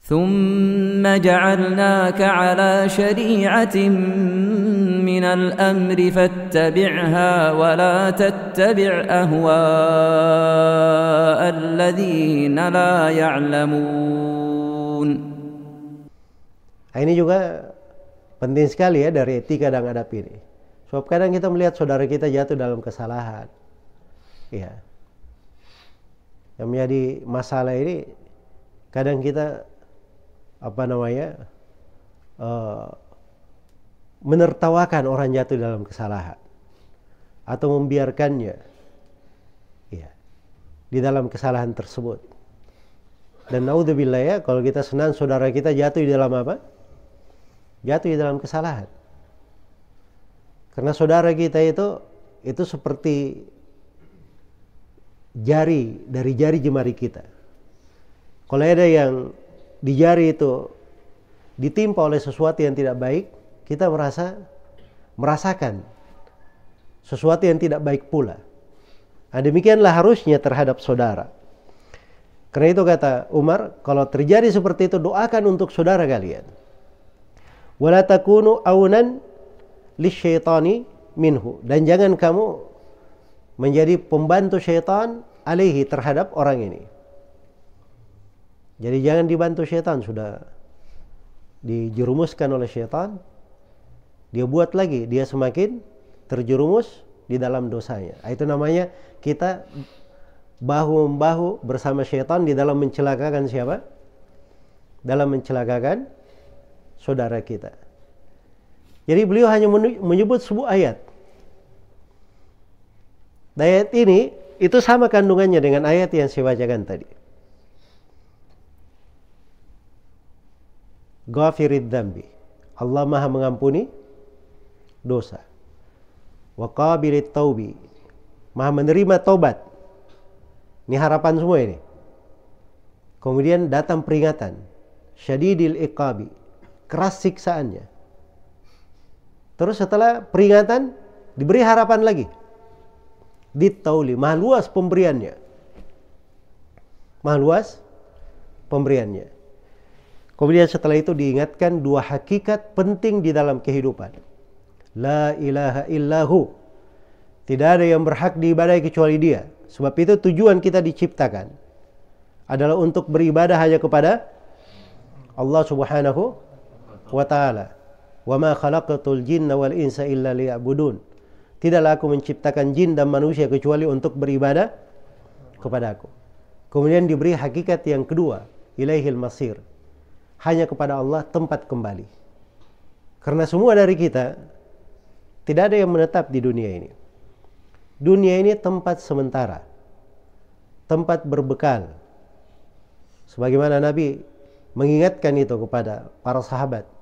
ثم جعلناك على شريعة من الأمر فاتبعها ولا تتبع أهواء الذين لا يعلمون nah, ini juga penting sekali ya dari etika dan adab ini sebab kadang kita melihat saudara kita jatuh dalam kesalahan ya yang menjadi masalah ini kadang kita apa namanya uh, menertawakan orang jatuh dalam kesalahan atau membiarkannya ya, di dalam kesalahan tersebut. Dan naudzubillah ya kalau kita senang saudara kita jatuh di dalam apa? Jatuh di dalam kesalahan. Karena saudara kita itu itu seperti jari dari jari jemari kita. Kalau ada yang di jari itu ditimpa oleh sesuatu yang tidak baik, kita merasa merasakan sesuatu yang tidak baik pula. Nah, demikianlah harusnya terhadap saudara. Karena itu kata Umar, kalau terjadi seperti itu doakan untuk saudara kalian. Wala takunu aunan lisyaitani minhu dan jangan kamu menjadi pembantu syaitan alaihi terhadap orang ini. Jadi jangan dibantu setan sudah dijerumuskan oleh setan. Dia buat lagi, dia semakin terjerumus di dalam dosanya. Ah, itu namanya kita bahu membahu bersama setan di dalam mencelakakan siapa? Dalam mencelakakan saudara kita. Jadi beliau hanya menyebut sebuah ayat. ayat ini itu sama kandungannya dengan ayat yang saya bacakan tadi. ghafirid dhambi. Allah maha mengampuni dosa. Wa qabilit taubi. Maha menerima taubat. Ini harapan semua ini. Kemudian datang peringatan. Syadidil iqabi. Keras siksaannya. Terus setelah peringatan diberi harapan lagi. Ditauli. Maha luas pemberiannya. Maha luas pemberiannya. Kemudian setelah itu diingatkan dua hakikat penting di dalam kehidupan. La ilaha illahu. Tidak ada yang berhak diibadahi kecuali dia. Sebab itu tujuan kita diciptakan adalah untuk beribadah hanya kepada Allah Subhanahu wa taala. Wa ma khalaqatul jinna wal insa illa liya'budun. Tidaklah aku menciptakan jin dan manusia kecuali untuk beribadah kepada aku. Kemudian diberi hakikat yang kedua, ilaihil masir hanya kepada Allah tempat kembali. Karena semua dari kita tidak ada yang menetap di dunia ini. Dunia ini tempat sementara. Tempat berbekal. Sebagaimana Nabi mengingatkan itu kepada para sahabat